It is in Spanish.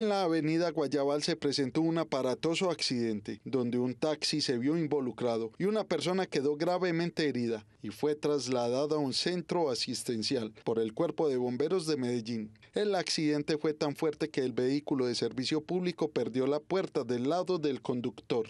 En la avenida Guayabal se presentó un aparatoso accidente donde un taxi se vio involucrado y una persona quedó gravemente herida y fue trasladada a un centro asistencial por el Cuerpo de Bomberos de Medellín. El accidente fue tan fuerte que el vehículo de servicio público perdió la puerta del lado del conductor.